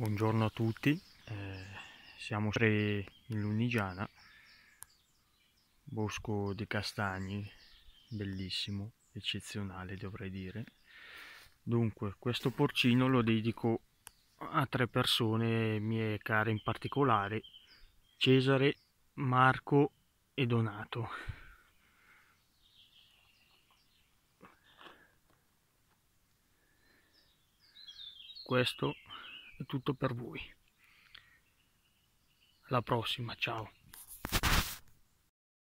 Buongiorno a tutti, eh, siamo sempre in Lunigiana, bosco di castagni, bellissimo, eccezionale dovrei dire. Dunque, questo porcino lo dedico a tre persone mie care in particolare, Cesare, Marco e Donato. Questo è tutto per voi alla prossima ciao